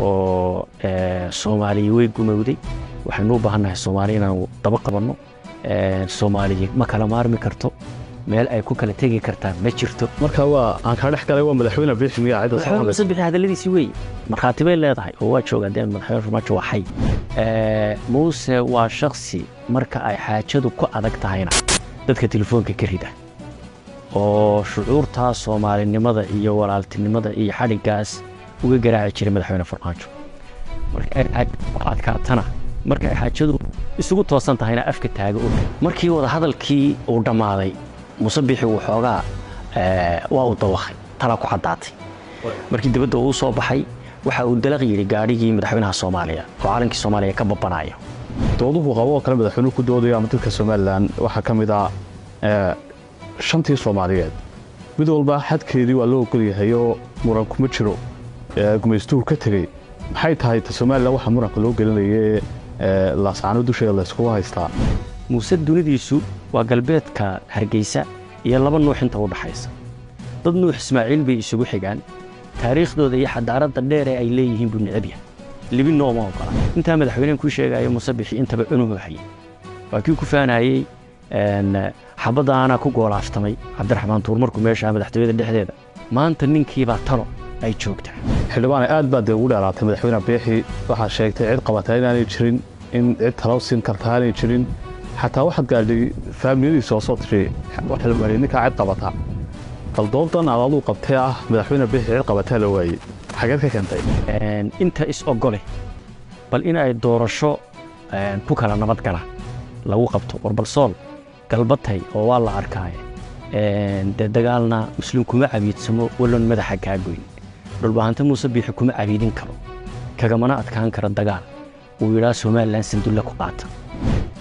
oo eh, soomaaliya way gumowday waxaynu u baahannahay soomaali inaanu daba qabanno eh, soomaaliya ma kala maarmi karto meel ay ku kala tegi kartaan ma jirto marka waa aan kaa dhex galay waa madaxweyne biixi miyaacid bixi hadalladiisii weeye markhaati bay leedahay oo waa joogaan dee madaxweyne farmaajo waxay eh, muuse waa shakhsi marka ay xaajadu ku adag tahayna dadka telefoonka ka rida oo shucuurtaa soomaalinimada iyo walaaltinimada iyo xadhiggaas uga garaaci jiray madaxweyne farmaajo adkaatana markay xaajadu isugu toosan tahayna afka taaga og markii wadahadalkii uu dhammaaday muse bixi waxoogaa eh, waa uu dawaqay talaa ku caddaatay markii dibadda uu soo baxay waxa uu dalaq yidhi gaadhigii madaxweynaha soomaaliya oo caalankii soomaaliya ka babanaayo dooduhu qabo oo kale madaxweynuhu ku doodayo ama dalka somalilan waxaa ka mid ah eh, shantii soomaaliyeed mid walba xadkeedii waa loo ogolyahay muran kuma jiro gumaystuur ka tegey maxay tahay ta soomaalilan waxaa muranka loo gelinaya ee laascaano dusheeda layskugu haystaa muuse dunidiisu waa galbeedka hargeysa iyo laba nuux inta u dhaxaysa dad nuux ismaaciil bay isugu xigaan taariikhdooda iyo xadaaradda dheere ay leeyihiin buu necab yahay libinno uma ogola intaa madaxweyneen kuu sheegaayo muuse bixi intaba cunuhu hayay waa kii ku faanayey xabaddaana ku goolaaftamay cabdiraxmaan tuur markuu meeshaa madaxtooyada dhexdeeda maanta ninkiibaa talo ay joogtaa xildhibaane aad baad ugu dheeraatay madaxweyne biixi waxaad sheegtay cid qabataa inaanay jirin in cid talow siin kartaa aanay jirin xataa waxaad gaadhay faamiliyadiisa oo soo tiri xildhibaane ninkaa cid qabataa qaldoodan aad aduu qabtay ah madaxweyne biixi cid qabataa la waayey xageed ka keentay inta is ogole bal in ay doorasho ku kala nabadgala lagu qabto warbalsool galbatay oo waa la arkaaye dee dagaalna muslim kuma cabiidsamo wallon madaxa kaagoyn dhulbahanta muuse biixi kuma cabiidin karo kagamana adkaan kara dagaal wuu yidhaa somalilan sandulle ku qaata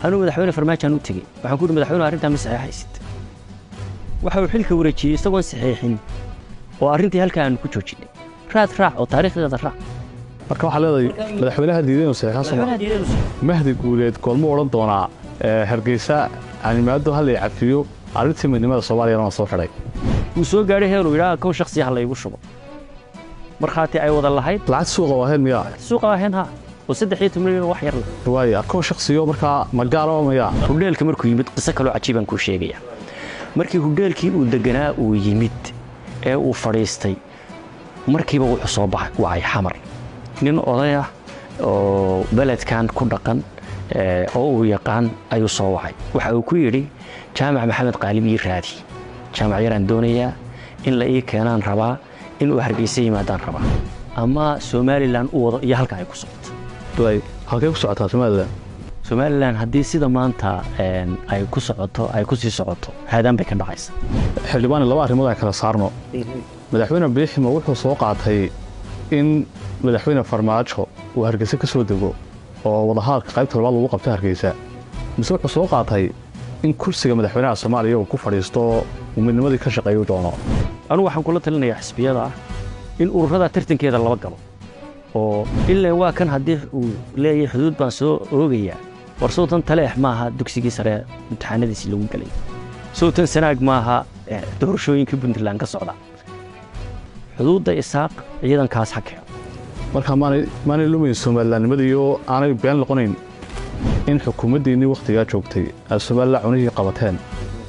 anuu madaxweyne farmaajaan u tegey waxaan ku yidhi madaxweyne arrintaa ma saxiixaysid waxa uu xilka wareejiyey isagoon saxiixin oo arrintii halkaa aanu ku joojinay raad raac oo taariikhdeeda raac marka waxaa leedahay madaxweynaha diiday inuu saxiixo mahdi guuleed goolma odhan doonaa hargeysa aan imaado hal ay cafiyo arrintii midnimada soomaaliyana soo xidhay wuu soo gaadhay heeruu yidhaa kow shakhsiya ha laygu shubo markhaati ay wada lahayd lacag suuqa waahayn miyaa suuqa waahayn ha oo saddexiyo toban milyan wax yarle waaya kow shakhsiyo markaa ma gaaroo maya hudheelka markuu yimid qiso kaloo cajiibaan kuu sheegaya markii hudheelkii uu deganaa uu yimid ee uu fadhiistay markiiba wuxuu soo wacay xamar nin odayah oo beledkan ku dhaqan oo uu yaqaan ayuu soo wacay waxa uu ku yidhi jaamac maxamed qaalib ii raadi jaamac yaraan doonayaa in la ii keenaan rabaa inuu hargeysa yimaadaan rabaa ama somalilan u wado iyo halka ay ku socoto halkay ku haddii sida maanta ehm, ay ku socoto ay ku socoto haadaan bay ka dhacaysa xildhibaani laba arrimood aan kala saarno madaxweyne biiximo wuxuu soo qaatay in madaxweyne farmaajo uu hargeysa ka soo dego oo wadahadalka qaybta labaad lagu qabta hargeysa mise wuxuu soo qaatay in kursiga madaxweynaha soomaaliya uu ku fadhiisto uu midnimadii ka shaqeeyu doono anugu waxaan kula talinayaa xisbiyada ah in ururada tartankeeda laba galo oo ilaa waa kan haddii uu leeyahay xuduud baan soo oogayaa war sowtan taleex eh maaha dugsigii sare imtixaanadiisii lagu gelay sowtan sanaag maaha eh, doorashooyinkii puntland ka socda xuduudda isaaq ciidankaas ha keeno marka maanay lumayn soomaalilannimadiioo aanay been noqonayn in xukuumaddiinnii wakhtigaa joogtay aad soomaalila cunihii qabateen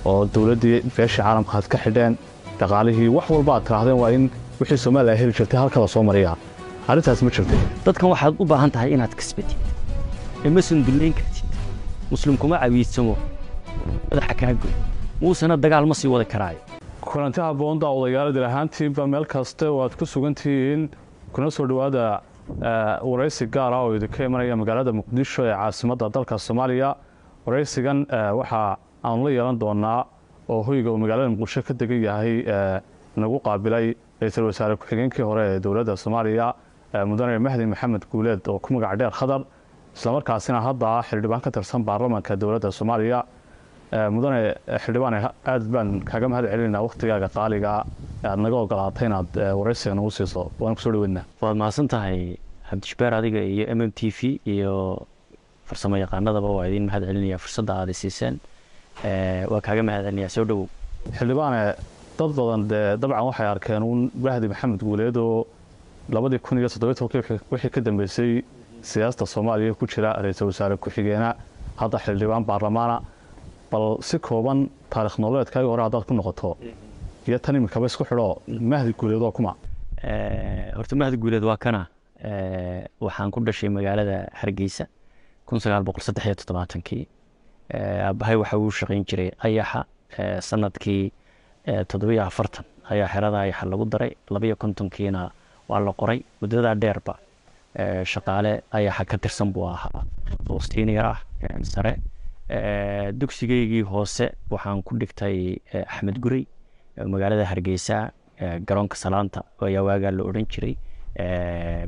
oo dowladdii beeshii caalamka aad ka xidheen dhaqaalihii wax walba aad tiraahdeen waa in wixii soomaaliya heli jirtay halka la soo mariyaa arrintaas ma jirta dadkan waxaad u baahan tahay inaad kasbatid ima sundullayn kartid muslimkuma cawiidsamo madaxa kaa goy muusena dagaal ma sii wadi karaayo kulanti habboon daawadayaaladir ahaantiinba meel kaste oo aad ku sugantihiin kuna soo dhowaada eh, waraysi gaar ah oo idinka imanaya magaalada muqdisho ee caasimadda dalka soomaaliya waraysigan eh, waxaa aanu la yeelan doonaa oo hoyga uu magaalada muqdisho ka degan yahay eh, nagu qaabilay ra-iisul wasaare ku-xigeenkii hore ee dowladda soomaaliya eh, mudane mahdi maxamed guuleed oo ku magaca dheer khadar islamarkaasina hadda xildhibaan ka tirsan baarlamaanka dowladda soomaaliya eh, mudane xildhibaane aad baan kaga mahad celinayna wakhtigaaga qaaliga aad naga ogolaatay inaad waraysiga nagu siiso waan kusoo dhaweynaa waad mahadsan tahay cabdijbaar adiga iyo m m t v iyo farsamo yaqaanadaba waa idiin mahad celinaya fursadda aada siiseen Eh, waa kaaga mahadcelinayaa soo dhowow xildhibaane dad badan dee dabcan waxay arkeen uun bahdi maxamed guuleedoo labadii kun iyo toddobiy tobankii wixii ka dambeysay siyaasada soomaaliya ku jira ra-iisul wasaare ku-xigeena hadda xildhibaan baarlamaana bal si kooban taarikh nololeedkaagii hore haddaad ku noqoto iyo tan iminkaba isku xidhoo mahdi guuleedoo kuma eh, horta mahdi guuleed waa kana eh, waxaan ku dhashay magaalada hargeysa kun sagaal boqol saddex iyo toddobaatankii aabahay eh, waxa uu shaqeyn jiray ayaxa eh, sanadkii eh, toddobiyo afartan ayaa xerada ayaxa lagu daray labayo kontonkiina waa la qoray muddadaa dheerba shaqaale ayaxa ka tirsan buu ahaa oo ah sare dugsigeygii hoose waxaan ku dhigtay axmed gurey magaalada hargeysa garoonka salaanta ayaa waagaa la odhan jiray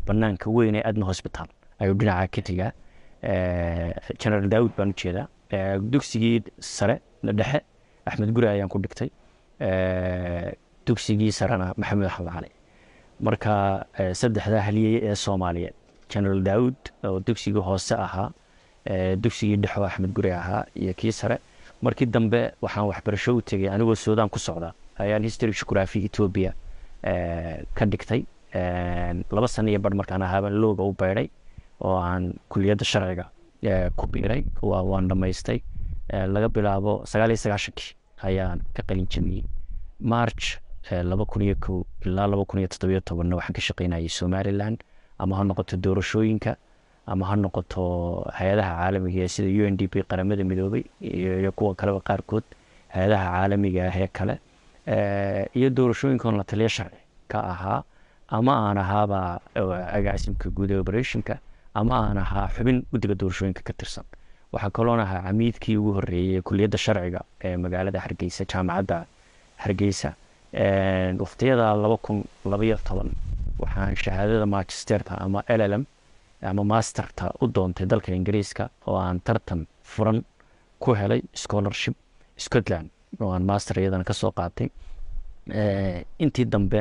banaanka weyn ee adna hosbitaal ayuu dhinaca ka general daawud baan ujeedaa dugsigii sare dhexe axmed guri ayaan ku dhigtay dugsigii sarena maxamuud axmed cali marka saddexdaa haliyey ee soomaaliyeed general daawud oo dugsigii hoose ahaa dugsigii dhexoo axmed guri ahaa iyo kii sare markii dambe waxaan waxbarasho u tegay anigoo suudaan ku socda ayaan history jugraphy etoobiya ka dhigtay laba sana iyo bar markaan ahaabaan looga u beydhay oo aan kuliyadda sharciga ku biiray waan dhamaystay laga bilaabo sagaal iyo sagaashankii ayaan ka qalin jirnay march laba kun ko ilaa laba kun iyo tobanna waxaan ka shaqeynayay somalilan ama ha noqoto doorashooyinka ama ha noqoto hay-adaha caalamiga ee ah sida u n d p qaramada midoobay iyo kuwa kaleba qaarkood hay-adaha caalamiga ah kale iyo doorashooyinkan la taliyo sharci ka ahaa ama aan ahaaba agaasimka guud ee operationka ama aan ahaa xubin guddiga doorashooyinka ka tirsan waxaa kaloon ahaa camiidkii ugu horeeyey kuliyadda sharciga ee magaalada hargeysa jaamacadda hargeysa waktiyada laba kun labayo toban waxaan shahaadada magisterta ama llm ama masterta u doontay dalka ingiriiska oo aan tartan furan ku helay scholarship scotland oo aan master iyadana kasoo qaatay intii dambe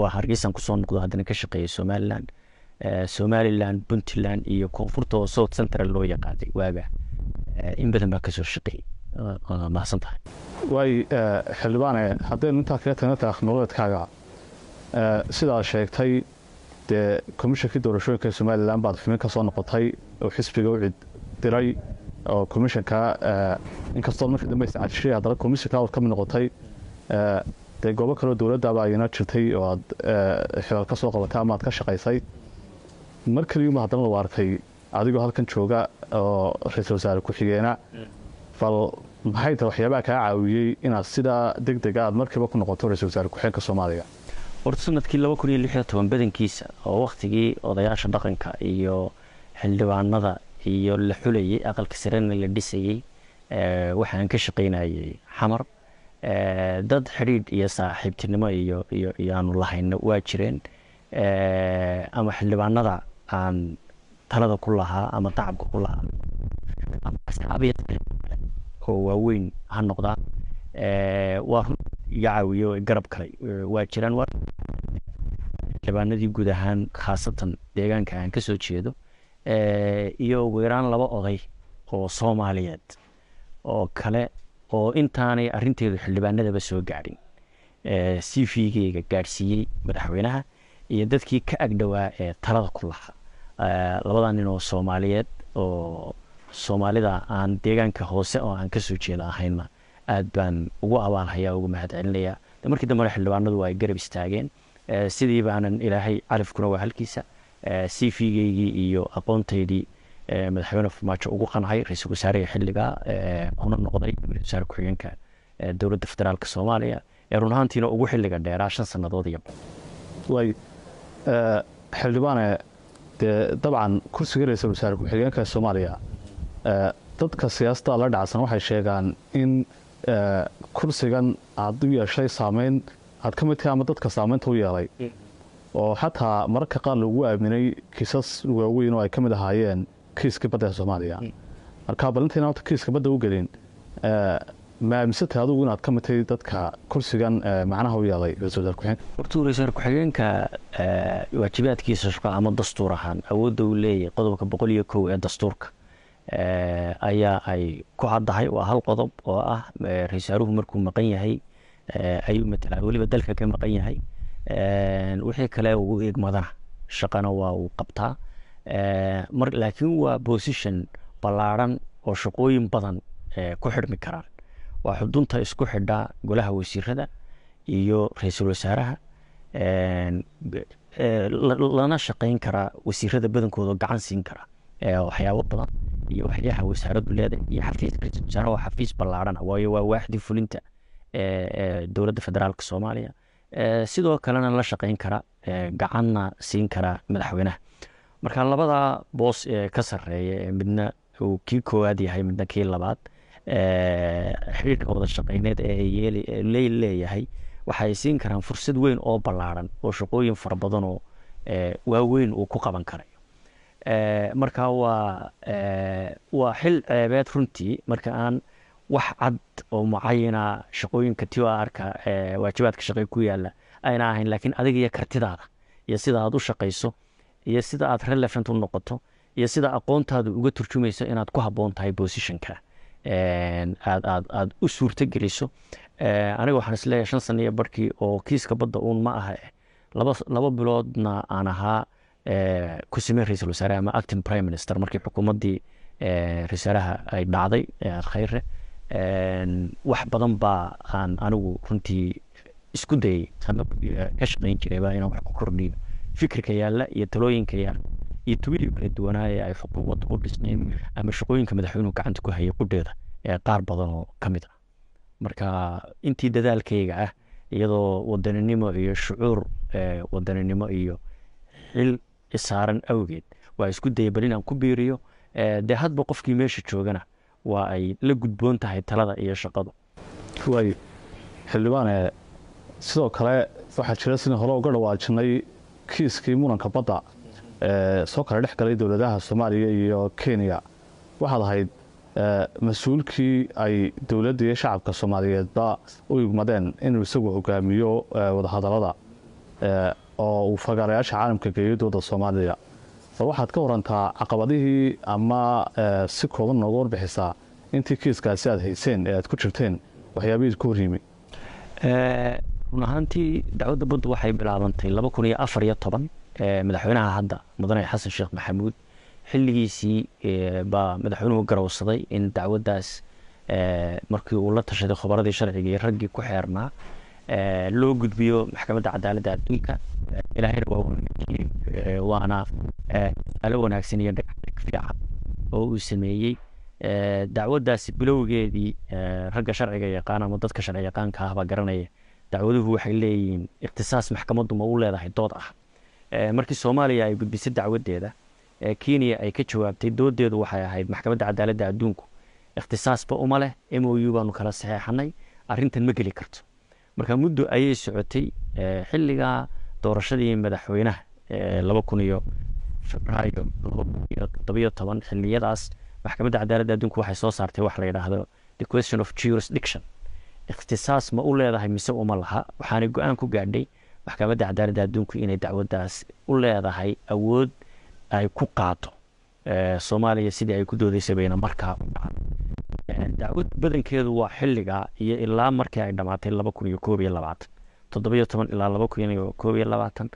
waa hargeysaan kusoo noqdo haddana ka shaqeeyay somalilan somalilan puntland iyo koonfurta oo south central loo yaqaanay waaga in badan baa kasoo shaqeeyay mahadsan tahay waay xildhibaane haddaynu intaa kaga tagna taarikh nololeedkaaga sidaad sheegtay dee commishonkii doorashooyinka somalilan baad xubin ka noqotay oo xisbiga u cid diray oo commishanka inkastoo markii dambe isaan haddana commissionka aad ka noqotay dee goobo kaleo dowladdaaba ayana jirtay oo aad xilal ka qabatay ama aad ka shaqaysay mar kaliyuma haddana lagu arkay adigoo halkan jooga oo ra-iisul wasaare ku-xigeena bal maxay tahay waxyaabaha kaa caawiyey inaad sidaa deg deg aad markiiba ku noqoto ra-isul wasaare ku-xigeenka soomaaliga horta sanadkii laba kun iyo lixyo toban badankiisa oo wakhtigii odayaasha dhaqanka iyo xildhibaanada iyo la xulayay aqalka sarena la dhisayey waxaan ka shaqaynayay xamar dad xidhiidh iyo saaxiibtinimo iyo iyo iyo aanu lahayno waa jireen ama xildhibaanada aan talada ku lahaa ama dacabka ku lahaa oo waaweyn ha noqdaa waa run iga caawiyo garab kale waa jiraan waa xildhibaanadii guud ahaan khaasatan deegaanka aan ka soo jeedo iyo ugu yaraan laba oday oo soomaaliyeed oo kale oo intaanay arinteedu xildhibaanadaba soo gaadhin c v-geyga gaadhsiiyey madaxweynaha iyo dadkii ka agdhowaa ee talada ku lahaa labada nin oo soomaaliyeed oo soomaalida aan deegaanka hoose oo aan kasoo jeeda ahaynna aad baan ugu abaalhayaa ugu mahad markii dambena xildhibaanadu ay garab istaageen sidii baanan ilaahay califkuna waa halkiisa c v-geygii iyo aqoontaydii madaxweyne farmaajo ugu qanhay ra-iisul wasaarihii xilliga kuna noqday wasaare ku-xigeenka dowladda federaalk soomaaliya ee run ahaantiina ugu xilliga dheeraa shan sannadood iyo Eh, xildhibaane eh, dee dabcan kursiga ra-isul wasaare ku-xigeenka soomaaliya eh, dadka siyaasada la dhacsan waxay sheegaan in kursigan aad u yeeshay saamayn aad ka mid midka ama dadka saamaynta u yeelay oo xataa mararka qaar lagu aaminay kiisas waaweyn oo ay ka mid ahaayeen kiiska badda ee soomaaliya marka balintayna horta kiiska badda u gelin ma aaminsantay adugu inaad ka mitay dadka kursigan macnaha u yeeday ra-isul wsaar ku-xigeen hortuu ra-isul wasaar ku-xigeenka waajibaadkiisa shaqo ama dastuur awoodda uu leeyahay qodobka boqol iyo kow ee dastuurka ayaa ay ku caddahay waa hal qodob oo ah ra-iisaaruhu markuu maqan yahay ayuu matalaan weliba dalka ka maqan yahay wixii kale ugu eegmadana shaqana waa uu qabtaa laakiin waa bosition ballaadhan oo shaqooyin badan ku xidhmi karaan waa xudunta isku xidha golaha wasiirada iyo ra-iisul wasaaraha lana shaqeyn karaa wasiirada badankooda gacan siin kara waxyaabo badan iyo waxyaha wasaaradu leedahay iyo xafiis ra-iisul wasaaraha waa xafiis ballaarana waayo waa waaxdii fulinta dowladda federaalka soomaaliya sidoo kalena la shaqeyn kara gacanna siin kara madaxweynaha marka labada boos ee ka sareeya ee midna uu kii koowaad yahay midna kii labaad xiriirka wada shaqeyneed ee ley leeyahay waxay siin karaan fursad weyn oo ballaaran oo shaqooyin fara badanoo waaweyn uu ku qaban karayo marka waa waa xil ceebeed runtii marka aan wax cad oo mucayana shaqooyinka tiwa arka waajibaadka shaqey ku yaala ayna ahayn laakiin adiga iyo kartidaada iyo sida aad u shaqeyso iyo sida aad relevant u noqoto iyo sida aqoontaada uga turjumayso inaad ku habboon tahay bosishanka aad aad aad u suurto geliso aniga waxaan isleeyahay shan sano barkii oo kiiska badda uun ma aha laba laba biloodna aan ahaa kusime samey ra-isul wasaare ama acting prime minister markii xukuumaddii ra-iisaalaha ay dhacday khayre wax badan baa aan anigu runtii isku dayay ka shaqeyn jiray inaan wax ku kordhiyo fikirka yaalla iyo talooyinka yaalla iyo twiili kala duwanaa ee ay xuquuqada u dhisnayn ama shaqooyinka madaxweynuhu gacanta ku hayay qudheeda ee qaar badan oo ka mid ah marka intii dadaalkayga ah iyadoo wadaninimo iyo shucuur wadaninimo iyo xil isaaran awgeed waa isku daya bal inaan ku biiriyo dee hadba qofkii meesha joogana waa ay la gudboon tahay talada iyo shaqadu waayo xildhibaane sidoo kale waxaa jira sidii hore uga dhawaajinay kiiskii muranka badda soo kala dhex galay dowladaha soomaaliya iyo kenya waxaad ahayd mas-uulkii ay dowladda iyo shacabka soomaaliyeedba u igmadeen inuu isagu hogaamiyo wadahadalada oo uu fagaarayaasha caalamka geeyo dowladda soomaaliya bal waxaad ka warantaa caqabadihii ama si kooban nooga warbixisaa intii kiiskaasi aad hayseen ee aad ku jirteen waxyaabahiid ku horyimi run ahaantii dacwadda baddu waxay bilaabantay madaxweynaha hadda mudane xasan sheekh maxamuud xilligiisii baa madaxweynuhu garowsaday in dacwadaas markii uu la tashaday khubaradii sharciga iyo raggii ku xeernaa loo gudbiyo maxkamadda cadaaladda adduunka ilaahayna waa wanaajiyey waana alo wanaagsan iyo dhagxdheg fiican oo uu sameeyey dacwadaasi bilowgeedii ragga sharciga yaqaan ama dadka sharci yaqaanka ahbaa garanaya dacwaduhu waxay leeyihiin ikhtisaas maxkamaddu ma u leedahay dood ah markii soomaaliya ay gudbisay dacwadeeda kenya ay ka jawaabtay doodeedu waxay ahayd maxkamadda cadaaladda adduunku ikhtisaasba uma leh m o u baanu kala saxeexanay arintan ma geli karto marka muddo ayay socotay xiligaa doorashadii madaxweynaha laba kun iyo febraayo laba kun iyo todobiyo toban xiliyadaas maxkamadda cadaaladda adduunku waxay soo saartay wax la yidhaahdo the question of jurisdiction ikhtisaas ma u leedahay mise uma laha waxaana go-aan ku gaadhay maxkamadda cadaaladda adduunku inay dacwaddaas u leedahay awood ay ku qaato soomaaliya sidii ay ku doodeysay bayna markaa u dhacay dacwad badankeedu waa xilliga iyo ilaa markii ay dhammaatay laba kun iyo koob iyo labaatan toddobiyo toban ilaa laba kun iyo koob iyo labaatan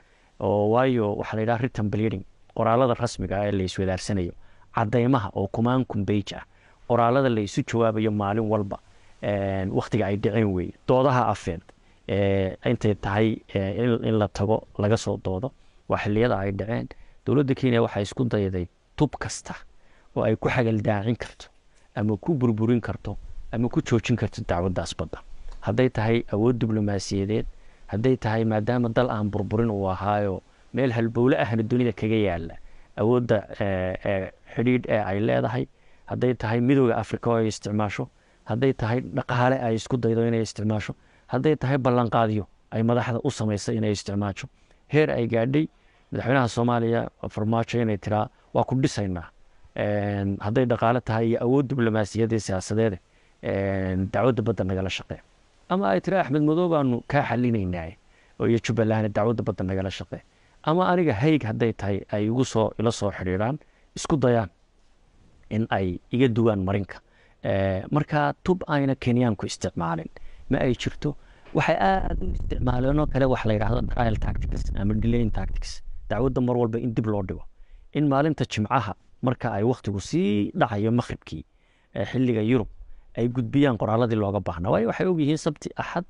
oo waayo waxaa la yidhaha written bleading qoraalada rasmiga ah ee la iswadaarsanayo cadeymaha oo kumaan kumbeyj ah qoraalada la isu jawaabayo maalin walba wakhtiga ay dhaceen weeye doodaha afeed intay tahay in la tago laga soo doodo waa xiliyada ay dhaceen dowladda kenya waxaa isku dayday tub kasta oo ay ku xagaldaacin karto ama ku burburin karto ama ku joojin karto dacwaddaas badda hadday tahay awood diblomaasiyadeed hadday tahay maadaama dal aan burburin uu ahaayo meel halbowle ahna dunida kaga yaalla awoodda xidhiidh ee ay leedahay hadday tahay midooda africa oo ay isticmaasho hadday tahay dhaqaale ay isku daydo inay isticmaasho hadday tahay ballanqaadyo ay madaxda u samaysay inay isticmaajo heer ay gaadhay madaxweynaha soomaaliya farmaajo inay tiraa waa ku dhisaynaa hadday dhaqaale tahay iyo awood diblomaasiyaddii siyaasadeede dacwadda badda nagala shaqee ama ay tira axmed madow baanu kaa xalinaynaay iyo jubbalandna dacwadda badda nagala shaqee ama aniga hayg hadday tahay ay igu soo ila soo xidhiiraan isku dayaan in ay iga duwaan marinka markaa tub ayna kenyaanku isticmaalin ma ay jirto waxay aada u isticmaaleenoo kale waxa la yidhaahdo trial tactics ama delayn tactics dacwadda mar walba in dib loo dhigo in maalinta jimcaha marka ay wakhtigu sii dhacayo makhribkii xilliga yurub ay gudbiyaan qoraaladii looga baahnaa waayo waxay ogyihiin sabti axad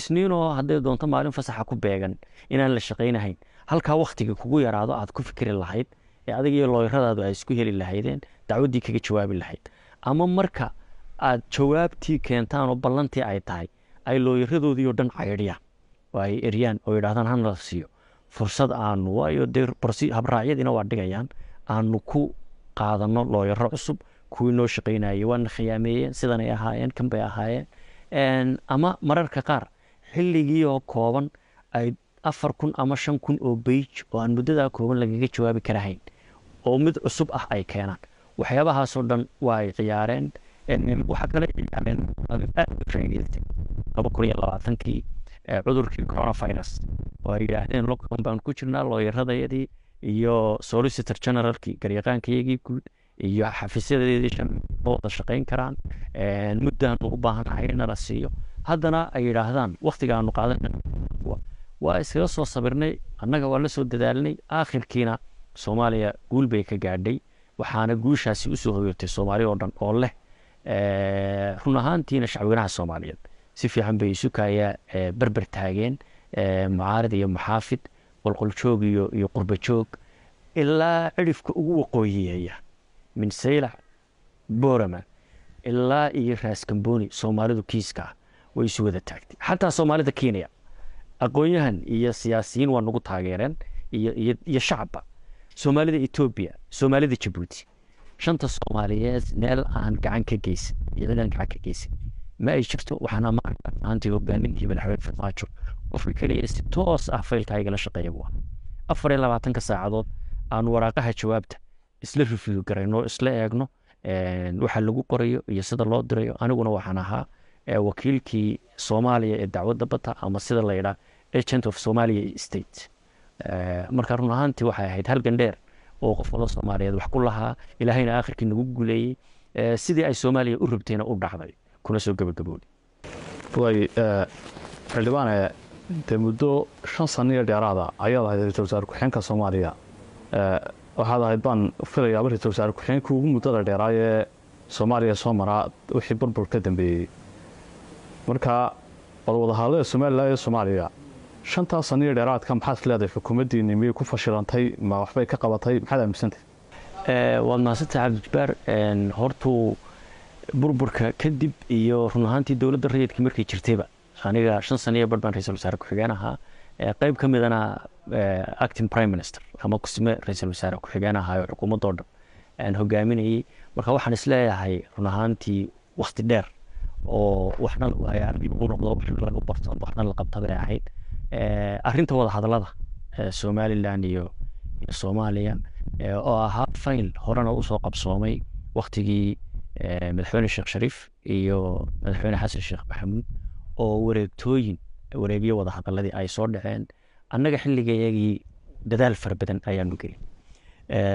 isniinoo hadday doonto maalin fasaxa ku beegan inaan la shaqaynahayn halkaa wakhtiga kugu yaraado aad ku fikri lahayd ee adig iyo ay isku heli lahaydeen dacwaddii kaga jawaabi lahayd ama marka aad jawaabtii keentaan oo ballantii ay tahay ay looyaradoodiio dhan caydhiyaan oo ay eryaan oo yidhahdaan la siiyo fursad aanu waayo dee habraacyadiina waa dhigayaan aanu ku qaadano looyaro cusub kuwii noo shaqaynayay waana khiyaameeyeen sidanay ahaayeen kan bay ahaayeen ama mararka qaar xilligiioo kooban ay afar kun ama shan kun oo beyj oo aan muddadaa kooban lagaga jawaabi karahayn oo mid cusub ah ay keenaan waxyaabahaasoo dhan waa ay ciyaareen waxaa kale ay yidhahdeen cudurkii coronavirus oo ay yidhaahdeen lockdown baan ku jirnaa looyaradayadii iyo solicitor generalkii garyaqaankayagii guud iyo xafiisyadeedii shan ma wada shaqeyn karaan muddaanu u baahanahay nala siiyo haddana ay yidhaahdaan wakhtigaanu qaadan waa iskaga soo sabirnay annaga waa lasoo dadaalnay aakhirkiina soomaaliya guul bay ka gaadhay waxaana guushaasi usoo hoyotay soomaali oo dhan oo leh Eh, run ahaantiina shacbiganaha soomaaliyeed si fiican bay isu eh, berber taageen eh, mucaarad iyo maxaafid qolqoljoog iyo qurbajoog ilaa cirifka ugu waqooyiyeeya min saylac borama ilaa iyo raaskamboni soomaalidu kiiska ah, way isu wada taagtay xataa soomaalida kenya aqoon iyo siyaasiyiin waa nagu taageereen iyo shacba soomaalida etoobiya soomaalida jabuuti shanta soomaaliyeed meel aan gacan ka geysan iyadana gacan ka geysan ma ay jirto waxaana maarka maanta hogaamin madaxweyne farmaajo qofka keliya si toos ah faylkaa igala shaqeeya buu afar iyo labaatanka saacadood aan waraaqaha jawaabta isla rifyu garayno isla eegno waxa lagu qorayo iyo sida loo dirayo aniguna waxaan ahaa wakiilkii soomaaliya ee dacwadda badda ama sida la yidhaa agent of somalia state marka run ahaantii waxay ahayd halgan dheer oo qofkalo soomaaliyeed wax ku lahaa ilaahayna aakhirkii nagu guuleeyey sidii ay soomaaliya u rabtayna u dhacday kuna soo gabagaboode waay xildhibaane dee muddo shan sanno dheeraada ayaad ahayd ra-isul wasaare ku-xigeenka soomaaliya waxaad ahayd baan filayaa ra-isul wasaare ku-xigeenkii ugu muddada dheeraayee soomaaliya soo maraa wixii burbur ka dambeeyey marka balwadahadlada somalilan iyo soomaaliya shantaa saniyo dheeraadka maxaad ka leedahay xukuumaddiinni miyay ku fashilantay ma waxbay ka qabatay maxaad aaminsantay eh, waad mahadsantaha cabdijabbaar hortuu burburka kadib iyo run ahaantii dowladda rayidka markay jirtayba aniga shan saniyo bar baan ra-iisul wasaare ku-xigeen ahaa eh, qayb ka midana eh, acting prime minister ama kusme ra-iisul wasaare ku-xigeen ahaayo xukuumaddoo dhan aan hogaaminayey marka waxaan isleeyahay run ahaantii wakhti dheer oo waxna lagu hayaaray u noqdo waxna lagu barto waxna la qabtabay ahayd Eh, arinta wadahadalada eh, somalilan iyo soomaaliya eh, oo ahaa fayl horena usoo qabsoomay waktigii madaxweyne sheekh shariif iyo madaxweyne xasan sheekh maxamuud oo wareegtooyin wareegyo wadahadaladii ay soo dhaceen annaga xilligayagii dadaal fara badan ayaanu gelin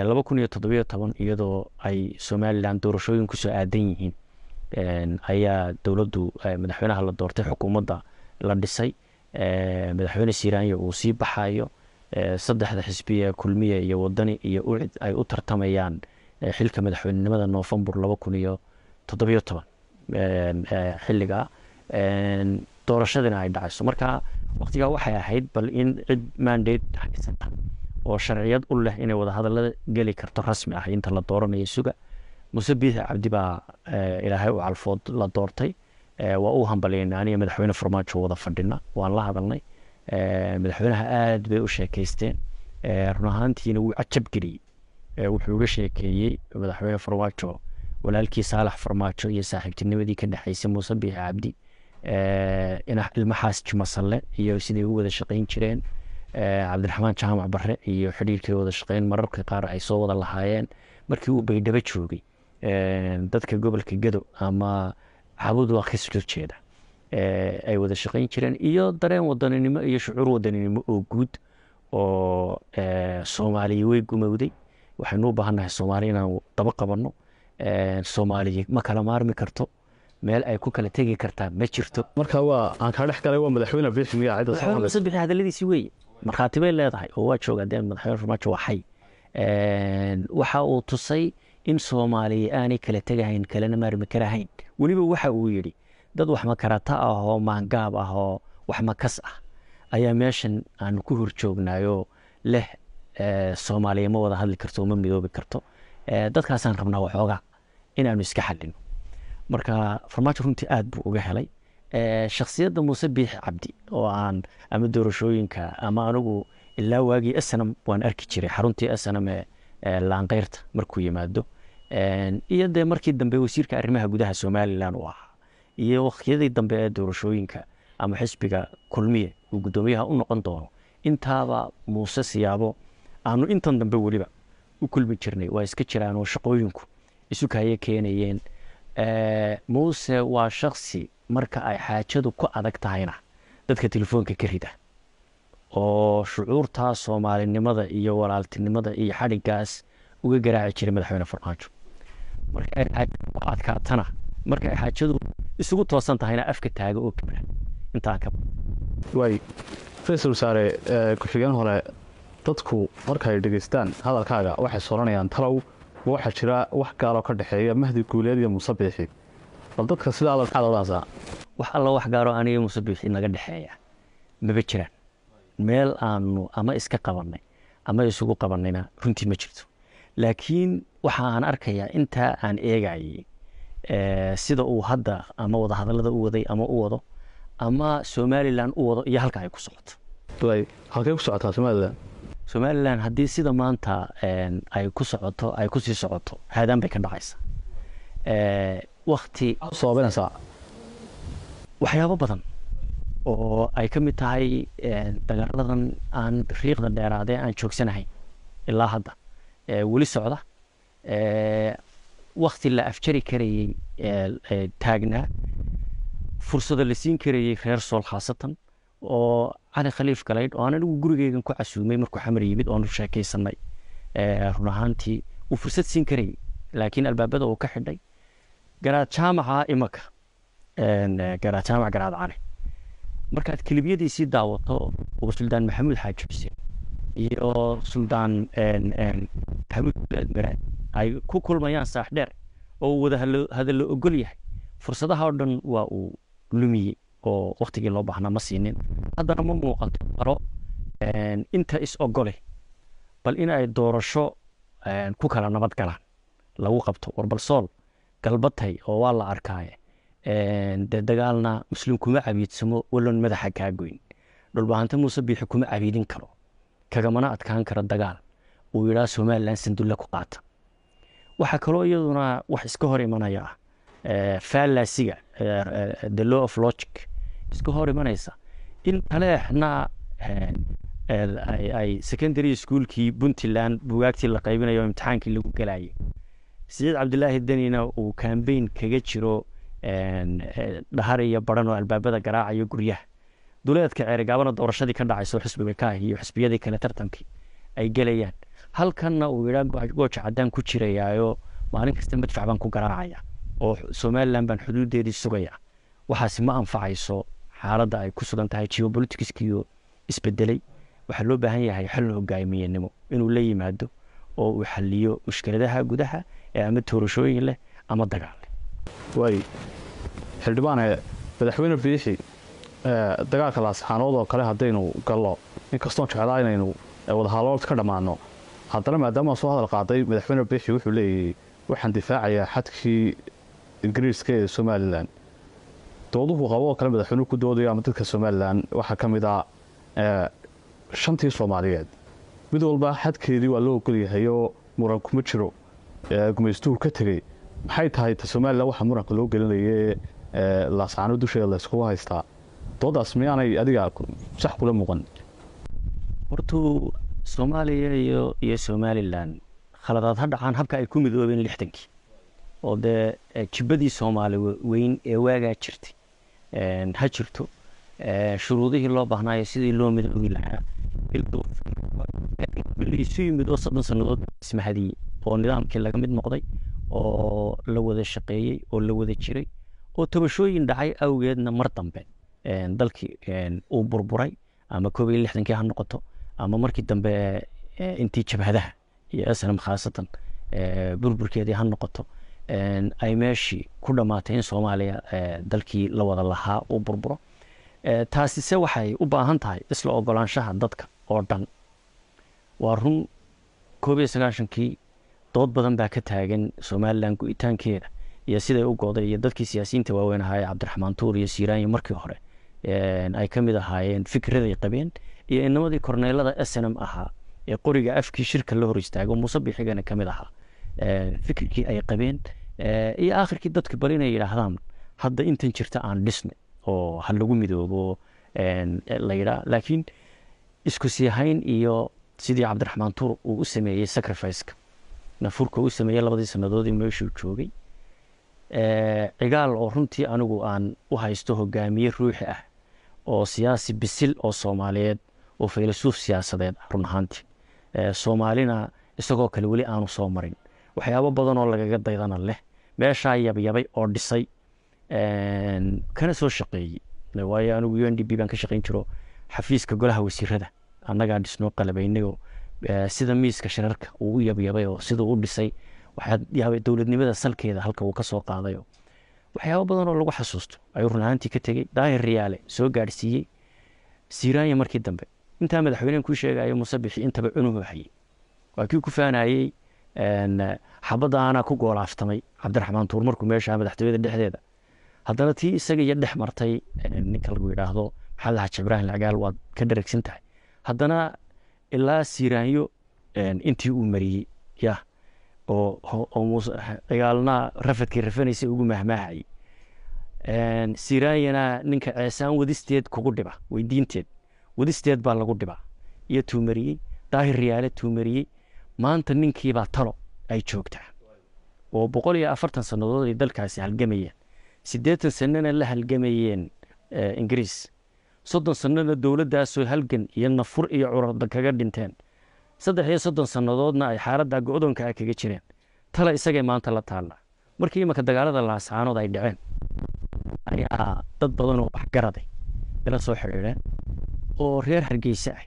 laba kun iyo toddobiyo toban iyadoo ay somalilan doorashooyin kusoo aadan yihiin ayaa dowladdu madaxweynaha la doortay xukuumadda la dhisay Eh, madaxweyne siiraanya uu sii baxayo eh, saddexda xisbiya kulmiya iyo wadani iyo ucid ay u tartamayaan eh, xilka madaxweynenimada noofembar laba kun iyo toddobiyo toban xiliga doorashadina ay dhacayso marka waqtigaa waxay ahayd bal in cid mandate haysata oo sharciyad u leh inay wadahadalada geli karto rasmi ah inta la dooranayo suga muse biihi cabdi baa ilaahay u calfood la doortay waa u hambalyeynay aniga madaxweyne farmaajo wada fadhina waan la hadalnay madaxweynaha aada bay u sheekeysteen run ahaantiina wuu cajabgeliyey wuxuu uga sheekeeyey madaxweyne farmaajo walaalkii saalax farmaajo iyo saaxiibtinimadii ka dhexeysay muuse biix cabdi ilmaxaas jimasalle iyo siday u wada shaqeyn jireen cabdiraxmaan jaamac bare iyo xidhiirkay wada shaqeyn mararka qaar ay soo wada lahaayeen markii uu baydhabo joogay dadka gobolka gado ama hawadu waa ka ay wada shaqayn jireen iyo dareen wadaninimo iyo shucuur wadaninimo oo guud oo soomaaliya way gumowday waxaynu u baahannahay soomaaliya inaan daba qabanno soomaaliya ma kala maarmi karto meel ay ku kala tegi kartaa ma jirto marka waa aan kaa dhex galay waa madaxweyne biix hadaladiisi weeye markhaati bay leedahay oo waa joogaa dee madaxweyne farmaajo waxay waxa uu tusay in soomaaliya aanay kala tegahayn kalena maarmi karahayn weliba waxa uu yidhi dad wax makarata ah oo maangaab ah oo wax makas ah ayaa meeshan aan ku horjoognaayo leh eh, soomaaliya ma wada hadli karto ma midoobi karto eh, dadkaasaan rabnaa waxoogaa inaanu iska xalino marka farmaajo runtii aad buu uga helay eh, shakhsiyadda muuse biixi cabdi oo aan ama doorashooyinka ama anigu ilaa waagii snm waan arki jiray xaruntii asanam ee laanqeyrta markuu yimaado iyo dee markii dambe wasiirka arrimaha gudaha somalilan uu ahaa iyo wakhtiyadii dambe ee doorashooyinka ama xisbiga kulmiye uu guddoomiyaha u noqon doono intaaba muuse siyaabo aanu intan dambe weliba u kulmi jirnay waa iska jiraan shaqooyinku isu kahaye keenayeen muuse waa shaksi marka ay xaajadu ku adag tahayna dadka telefoonka ka rida oo shucuurtaa soomaalinimada iyo walaaltinimada iyo xadhigaas uga garaaci jiray madaxweyne farmaajo marka ay xaajadu marka ay isugu toosan tahayna afka taaga oo kabra intaan ka waay wasaare eh, ku-xigeen hore dadku markaay dhegaystaan hadalkaaga waxay soranayaan talow waxaa jira wax gaaloo ka dhexeeya mahdi guuleed iyo musabixi bal dadka sidaa maxaad odhanaysaa wax alla wax gaaroo aniga musabixi naga dhexeeya maba jiraan meel aanu ama iska qabannay ama isugu qabannayna runtii ma jirto laakiin waxa aan arkayaa intaa aan eegayay eh, sida uu hadda ama wada hadallada u waday ama u wado ama somalilan u wado iyo halka ay ku socoto halkay ku socotaa somalilan somalilan haddii sida maanta eh, ay ku socoto ay kusii socoto haadaan bay ka dhacaysaa eh, wakti waxyaabo badan oo ay ka mid tahay dagaaladan aan riiqda dheeraadee aan joogsanahay ilaa hadda weli socda wakti la afjari karayey taagnaa fursado la siin karayey reer sool khaasatan oo cali khaliif galayd oo aan anigu gurigeygan ku casuumay markuu xamar yimid oonu sheekaysanay run ahaantii wuu fursad siin karayey laakiin albaabada uu ka xidhay garaad jaamaca imaka garaad jaamac garaad cane markaad kelibiyadiisii daawato uu suldaan maxamuud xaaji xuseen iyo suldaan hamuudguleed ay ku kulmayaan saaxdheer oo wada hadallo ogol yahay fursadaha oo dhan waa uu lumiyey oo waktigii loo baahnaa ma siinin haddana ma muuqato baro inta is ogole bal in ay doorasho ku kala nabad galaan lagu qabto warbalsool galbatay oo waa la arkaaye dee dagaalna muslim kuma cabiidsamo walon madaxa kaa goyn dhulbaahanta muuse biixi kuma cabiidin karo kagamana adkaan kara dagaal uu yidhaa somalilan sandulle ku qaata waxaa kaloo iyaduna wax iska hor imanaya ah eh, fallasiga eh, the law of logic iska hor imanaysa in kaleexna eh, ay secondary schoolkii puntland bugaagtii la qaybinayo imtixaankii lagu galayay siciid cabdilaahi denina uu kambeyn kaga jiro dhahar iyo baran oo albaabada garaacayo guryaha duleedka ceerigaabana doorashadii ka dhacayso xisbigakaah iyo xisbiyadii kale tartankii ay gelayaan halkanna uu yidhaa gooja caddaan ku jirayaayo maalin kasta madfac baan ku garaacaya oo somalilan baan xuduudeedii sugaya waxaasi ma anfacayso xaaladda ay ku sugan tahay geobolitiskiiyo isbedelay waxaa loo baahan yahay xal hogaamiyenimo inuu la yimaado oo uu xaliyo mushkiladaha gudaha ee ama toorashooyin leh ama dagaal leh xildhibaane madaxweyne biishi Eh, dagaalka laasxaanood oo kale haddaynu gallo inkastoo jeclaa inaynu eh, wadahaloolta ka dhammaano haddana maadaama soo hadal qaaday madaxweyne biixi wuxuu leeyahay waxaan difaacayaa xadkii ingiriiska ee somalilan dooduhu qabo oo kale madaxweynuhu ku doodaya ama dadka somalilan waxaa ka mid a ah, eh, shantii soomaaliyeed mid walba xadkeedii waa loo ogolyahay muran kuma jiro gumaystuhu ka tegey maxay tahay ta somalilan waxaa muranka loo gelinayee laasxaanood dusheeda layskugu haystaa doodaas miyaanay adiga sax kula muuqan hortuu soomaaliya iyo iyo somalilan khaladaad ha dhacaan habka ay ku midoobeen lixdankii oo dee jibadii soomaali weyn ee waagaa jirtay ha jirto shuruudihii loo baahnaayo sidii loo midoobi lahaa isu yimid oo soddon sannadood ismahadiyey oo nidaamkii laga mid noqday oo la wada shaqeeyey oo la wada jiray oo tabashooyin dhacay awgeedna mar dambe dalkii uu burburay ama koob iyo lixdankii ha noqoto ama markii dambe intii jabhadaha iyo snam khaasatan burburkeedii ha noqoto ay meeshii ku dhammaatay in soomaaliya dalkii la wada lahaa uu burburo taasi se waxay u baahan tahay isla ogolaanshaha dadka oo dhan waa run koob iyo sagaashankii dood badan baa ka taagan somalilan go iyo siday u goday iyo dadkii siyaasiyiinta waaweyn ahaa ee cabdiraxmaan tuur iyo siiraanyi markii hore ay ka mid ahaayeen fikraday qabeen iyo inamadii korneelada s n m ahaa ee qoriga afkii shirka la hor istaago musabixigana bixigana ka mid ahaa fikirkii ay qabeen iyo akhirkii dadka bal inay yidhaahdaan hadda intan jirta aan dhisna oo ha lagu midoobo la yidhaa laakiin isku siihayn iyo sidii cabdiraxmaan tuur uu u sameeyey sacrificeka nafurka u sameeyey labadii sanadoodii meeshuu joogay Eh, cigaal oo runtii anigu aan u haysto hogaamiye ruuxi ah oo siyaasi bisil oo soomaaliyeed oo faylasuuf siyaasadeed ah run ahaantii eh, soomaalina isagoo kale weli aanu soo marin waxyaabo badanoo lagaga daydana leh meeshaa yabyabay oo dhisay eh, kana soo shaqeeyey waayo anigu u d b baan ka shaqeyn jiro xafiiska golaha wasiirada annagaa dhisnoo qalabaynayoo sida miiska shirarka uu u yabyabay oo sidau u dhisay waxaa yaabay dowladnimada salkeeda halka uu kasoo qaadayo waxyaabo badan lagu xasuusto ayuu run ahaantii ka tegey daahir riyaale soo gaadhsiiyey siraanya markii dambe intaa madaxweynehan kuu sheegayo muuse intaba cunuhu hayey waa kii ku faanayey xabadaana ku goolaaftamay cabdiraxmaan tuur markuu meesha madaxtooyada dhexdeeda haddana tii isaga iyo dhex martay ninka lagu yidhaahdo maxamed xaj ibraahim lacgaal waad ka dharagsan tahay haddana ilaa siraanyo intii uu mariyey ya oo dagaalna rafadkii rafanaysa ugu mahmaahayy sirayana ninka ceesaan wadisteed kugu dhiba weydiinteed wadisteed baa lagu dhiba iyo tuumariyey daahir riyaale tuumariyey maanta ninkiibaa talo ay joogtaa oo boqol iyo afartan sannadood ay dalkaasi halgamayeen siddeetan sanana la halgamayeen ingiriis soddon sanana dowladdaasoo halgan iyo nafur iyo curada kaga dhinteen saddex iyo soddon sannadoodna ay xaaladda go'doonka ah kaga jireen tala isagay maanta la taalla markii imanka dagaalada laasaanood ay dhaceen ayaa dad badanoo waxgaraday ila soo xidhiideen oo reer hargeysa ah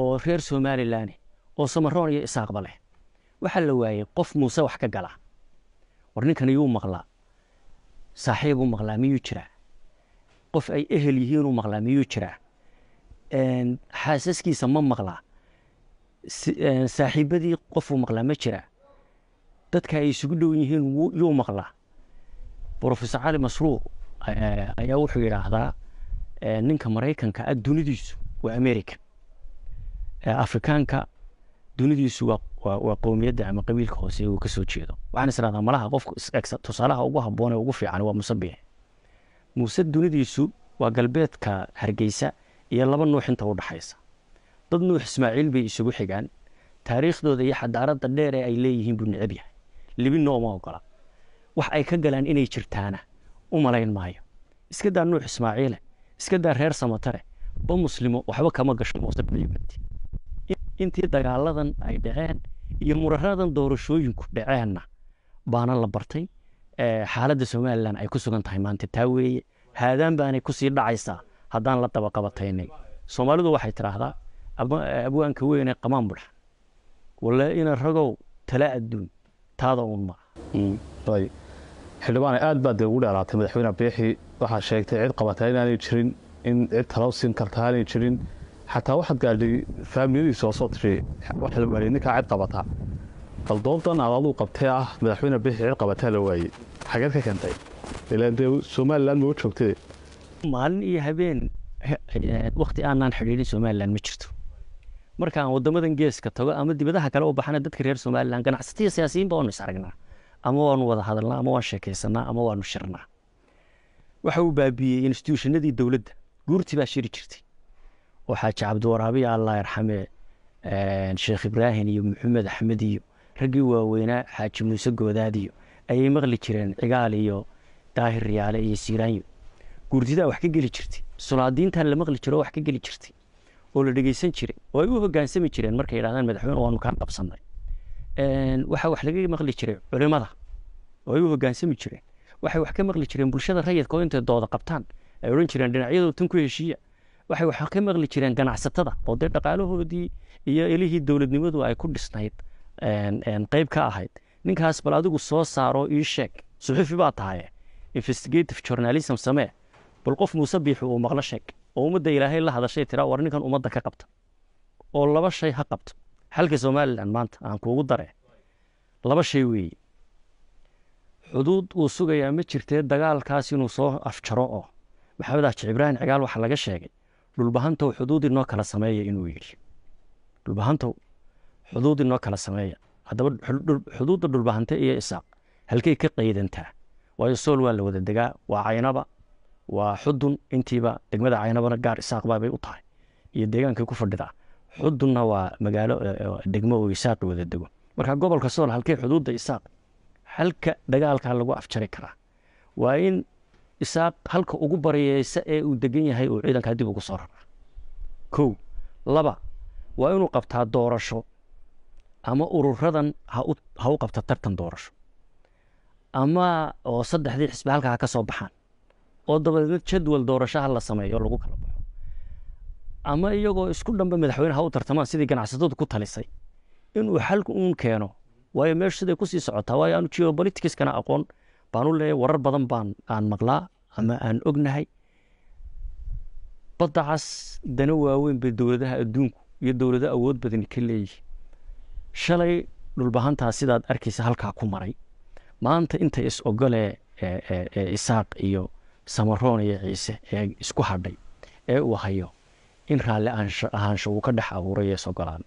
oo reer somalilan ah, oo samaroon iyo isaaqba leh waxaa la waayey qof muuse wax ka galaa war ninkan iyuu maqlaa saaxiibuu maqlaa miyuu jiraa qof ay ehel yihiinuu maqlaa miyuu jiraa xaasaskiisa ma maqlaa Eh, saaxiibadii qofuu maqlaa ma jira dadka ay isugu dhow yihiin yuu maqlaa rofeor cali masruuc eh, ayaa wuxuu yidhaahdaa eh, ninka maraykanka ah dunidiisu waa america afrikaanka dunidiisu waa qowmiyadda ama qabiilka hoose uu kasoo jeedo waxaan israhdaa malaha qofka tusaalaha ugu habboon ee ugu fiican waa muuse muuse dunidiisu waa galbeedka hargeysa iyo laba nuux inta udhaxaysa dad nuux ismaaciil bay isugu xigaan taariikhdooda iyo xadaarada dheere ay leeyihiin buu necab yahay libinno uma ogola wax ay ka galaan inay jirtaana u malayn maayo iska daa nuux ismaaciile iska daa reer samatare ba muslimo waxba kama gasho muusebadi intii dagaaladan ay dhaceen iyo muraradan doorashooyinku dhaceenna baana la bartay xaaladda somalilan ay ku sugan tahay maanta taa weeye haadaan baanay kusii dhacaysaa haddaan la dabaqabataynay soomaalidu waxay tidhaahdaa ama abwaanka weyne qamaan budhan walla ina ragow tala adduun taada uun ma hmm, xildhibaane aad baad ugu dheeraatay madaxweyne biixi waxaad sheegtay cid qabatay inaanay jirin in cid talow siin kartaa aanay jirin xataa waxaad gaadhay faamiliyadiisa oo soo tiri waxaa ah, la waayay ninkaa cid qabataa bal doontan aad aduu qabtee ah madaxweyne biixi cid qabataa la waayey xageed ka keentay ilaan dee somalilan ma u joogtay maalin iyo habeen wakhti aanaan xidhiidhin somalilan ma jirto markaan wadamadan geeska tago ama dibadaha kale u baxana dadka reer somalilan ganacsataiyo siyaasiyiinba waanu is aragnaa ama waanu wada hadalnaa ama waan sheekaysanaa ama waanu shirnaa waxa uu baabiiyey instituushanadii dowladda guurtii baa shiri jirtay oo xaaji cabdiwaraabiyo allah yarxame sheekh ibraahin iyo maxamed axmed iyo raggii waaweynaa xaaji muuse goodaadiyo ayay maqli jireen cigaal iyo daahir riyaale iyo siiraanyo guurtidaa wax ka geli jirtay sulaadiintaan la maqli jiroo wax ka geli jirtay oo la dhegeysan jiray oo ay u hogaansami jireen markay yidhahdaan madaxweyne waanu kaa qabsanay waxaa wax laga maqli jiray culimada oo ay u hogaansami jireen waxay wax ka maqli jireen bulshada rayidka intay dooda qabtaan ay odhan jireen dhinacyadoo tan ku heshiiya waxay wax ka maqli jireen ganacsatada oo dee dhaqaalahoodii iyo ilihii dowladnimadu ay ku dhisnayd qayb ka ahayd ninkaas bal adigu soo saaro ii sheeg suxufi baa tahaye investigative journalism samee bal qof muuse biixi uu maqlo sheeg oo ummadda ilaahay la hadashay tira war ninkan ummadda ka qabta oo laba shay ha qabto xalka somalilan maanta aan kuugu dare laba shay weeye xuduud uu sugayaa ma jirtee dagaalkaas inuu soo afjaro oo maxamed aaji ibraahim cigaal waxaa laga sheegay dhulbahantow xuduud inoo kala sameeya inuu yidhi dhulbahantow xuduud inoo kala sameeya haddaba xuduudda dhulbahante iyo isaaq halkay ka qaydantaa waayo sool waa la wada degaa waa caynaba waa xudun intiiba degmada caynabana gaar isaaqbaa bay u tahay iyo deegaankii ku fadhidaa xudunna waa magaalo eh, eh, degmo oo isaaqi wada dego marka gobolka sool halkey xuduudda isaaq halka dagaalkaa lagu afjari karaa waa in isaaq halka ugu baryeysa ee uu degan yahay oo ciidankaa dib ugu soo raraa kow laba waa inuu qabtaa doorasho ama ururadan ha u qabta tartan doorasho ama oo saddexdii xisbi halka ha ka soo baxaan oo dabadeedna jadwal doorashaha la sameeyo lagu kala baxo ama iyagoo isku dhanba madaxweyne u tartamaan sidii ganacsatadu ku talisay inuu xalku uun keeno waayo meeshu siday kusii socotaa waayo aanu geobolitikiskana aqoon baanu leeyahay warar badan baan aan maqlaa ama aan ognahay baddacas dana waaweyn bay dowladaha adduunku iyo dowlado awood badani ka leeyihi shalay dhulbahantaa sidaad arkaysa halkaa ku maray maanta intay is ogolee eh, eh, eh, isaaq iyo samaroon iyo ciise ee isku hadhay ee uu hayo in raalli ahaansho uu ka dhex abuuray iyo sogolaan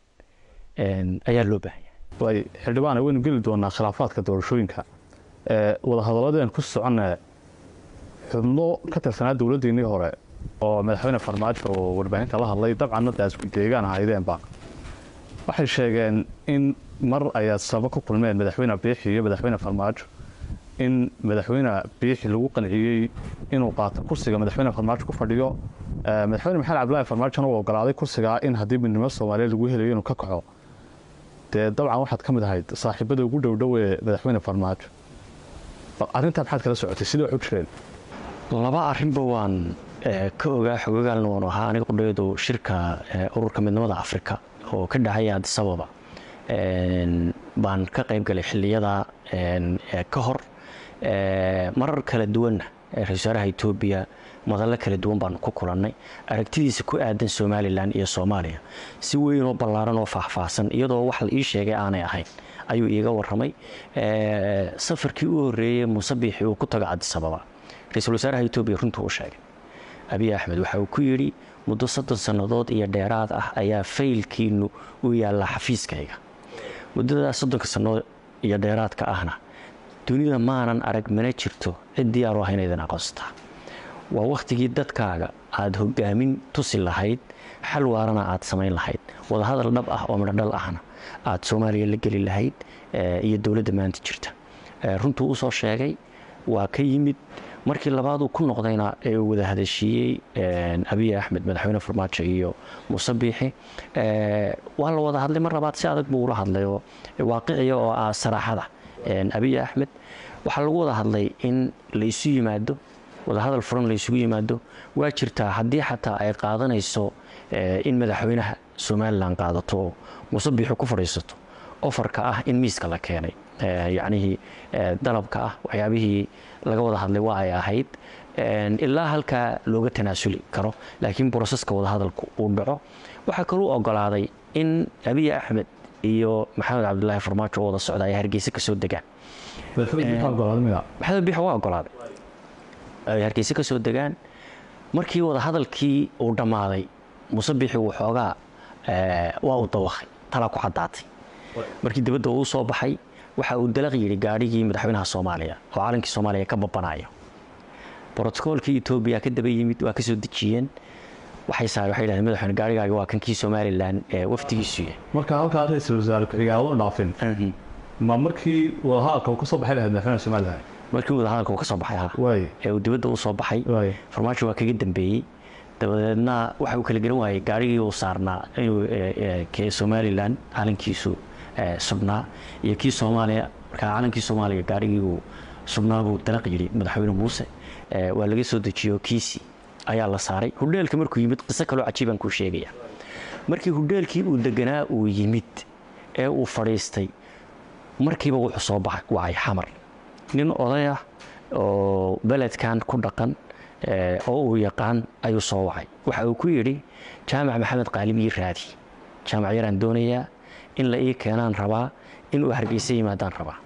ayaa loo baahanya xildhibaana waynu geli doonaa khilaafaadka doorashooyinka wadahadaladeen ku socona xubno ka tirsanaa dowladdiinnii hore oo madaxweyne farmaajo oo warbaahinta la hadlay dabcanna de isku deegaan ahaydeenba waxay sheegeen in mar ayaad sabo ku kulmeen madaxweyne biixi iyo madaxweyne farmaajo in madaxweyne biixi lagu qanciyey inuu qaato kursiga madaxweyne farmaajo ku fadhiyo eh, madaxweyne maxamed cabdulaahi farmaajona uu ogolaaday kursigaa in haddii midnimada soomaaliya lagu helayo inuu ka kaco dee dabcan waxaad ka mid ahayd saaxiibada ugu dhowdhowee madaxweyne farmaajo arintaa maxaad kala socotay sidai wax u jireen laba arinba waan eh, ka ogaa xogogaalna waanu ahaa aniga qudheedu shirka eh, ururka midnimada afrika oo ka dhacaya addisababa baan ka qayb xiliyada ka hor Eh, marar kala duwanna eh, ra-isul wasaaraha etoobiya madallo kala duwan baanu ku kulannay aragtidiisa ku aadan somalilan iyo soomaaliya si weynoo ballaaran oo faahfaahsan iyadoo wax la ii sheegay aanay ahayn ayuu iiga warramay eh, safarkii u horreeyey musabiixii uu ku tago cadisababa ra-isul wasaaraha etoobiya runtuu u sheegay abiy axmed waxa uu ku yidhi muddo soddon sannadood iyo dheeraad ah ayaa faylkiinnu u yaallaa xafiiskayga muddadaas soddonka sannadood iyo dheeraadka ahna dunida maanan arag mana jirto cid diyaar u aqoonsataa waa wakhtigii dadkaaga aad hogaamin tusi lahayd xal waarana aad samayn lahayd wadahadal dhab ah oo midhodhal ahna aad soomaaliya la geli lahayd eh, iyo dowladda maanta jirta eh, runtuu usoo sheegay waa ka yimid markii labaaduu ku noqdayna ee uu wada hadashiiyey eh, abiy axmed madaxweyne farmaajo iyo muuse biixi waa la wada hadlay mar labaad si adag buu ula hadlayoo waaqiciya oo ah saraaxada abiy axmed waxaa lagu wada hadlay in laysu yimaado wadahadal furan laysugu yimaado waa jirtaa haddii xataa ay qaadanayso eh, in madaxweynaha somalilan qaadato muse ku fadhiisato ofarka ah in miiska la keenay eh, yacnihii eh, dalabka ah waxyaabihii laga wada hadlay waa ay ahayd ilaa halkaa looga tanaasuli karo laakiin broseska wadahadalku uu dhaco waxaa kaluu ogolaaday in abiy axmed iyo maxamed cabdilaahi farmaajo oo wada socda ayaa hargeyse kasoo degaan maxamed biixo waa ogolaaday ay hargeyse kasoo degaan markii wadahadalkii uu dhammaaday muuse biixi waxoogaa waa uu dawaqay talaa ku caddaatay markii dibadda uu soo baxay waxa uu dalaq yidhi gaadhigii madaxweynaha soomaaliya oo caalankii soomaaliya ka babanayo brotokoolkii etoobiya ka daba yimid waa ka dejiyeen waxay saar waxay dhahdeen madaxweyne gaarigaaga waa kankii somalilan ee waftigiisuya marka halkaa ra-iisul wasaare ku-xigaawo dhaafin ma markii wadahadalka uu ka soo baxay lahayd madaxweyne somalilan markii wadahadalka uu ka soo baxay ha ee uu dibadda u soo baxay farmaajo waa kaga dambeeyey dabadeedna waxa uu kala garan waayey gaarigii uu saarnaa inuu kee somalilan calankiisu subnaa iyo kii soomaaliya markaa calankii soomaaliya gaarigii uu subnaa buu dalaq yidhi madaxweyne muuse waa laga soo dejiyo kiisi ayaa la saaray hudheelka markuu yimid qiso kaloo cajiibaan kuu sheegaya markii hudheelkii uu deganaa uu yimid ee uu fadhiistay markiiba wuxuu soo wacay xamar nin oday ah oo beledkan ku dhaqan eh, oo uu yaqaan ayuu soo wacay waxa uu ku yidhi jaamac maxamed qaalim ii raadi jaamac yaraan doonayaa in la ii keenaan rabaa in hargeysa yimaadaan rabaa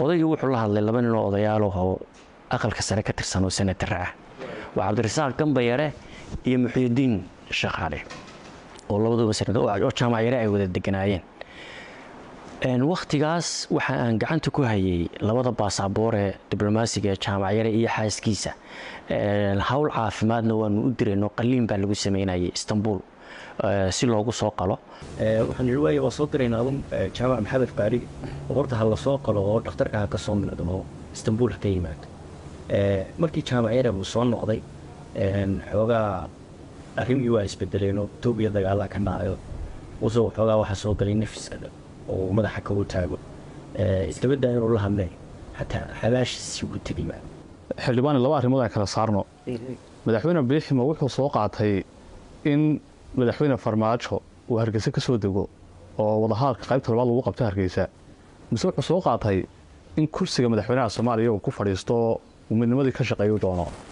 odaygii wuxuu la hadlay laba ninoo odayaaloho aqalka sare ka tirsanoo sanatara ah waa cabdirasaaq gambayare iyo muxuudiin shaqaale oo labaduba sanadoo jaamac yare ay wada deganaayeen wakhtigaas waxa aan gacanta ku hayay labada baasabooree diblomaasiga jaamac yare iyo xaaskiisa howl caafimaadna waanu u dirayno qaliin baa lagu sameynayay istanbul si loogu soo qalo waxaan yii waaya waa soo dirayna adan jaamac maxamed baari horta ha la soo qalo oo dhakhtarka ha ka soo mildomo istanbul ha ka yimaado Eh, markii jaamacyada uu soo noqday xoogaa arrimii waa isbedeleenoo toobiya dagaalaha ka dhacayo uso xoogaa waxaa soo galay nafiska oo madaxa kagu taago eh, iskabadaa inuu la hadleen xataa xabaashiisi uu tegima xildhibaani laba arrimood aan kala saarno madaxweyne biiximo wuxuu soo qaatay in madaxweyne farmaajo uu hargeysa ka soo dego oo wadahaalka qaybta labaad lagu qabto hargeysa mise wuxuu soo qaatay in kursiga madaxweynaha soomaaliya uu ku fadhiisto midnimadii ka shaqeeyu doono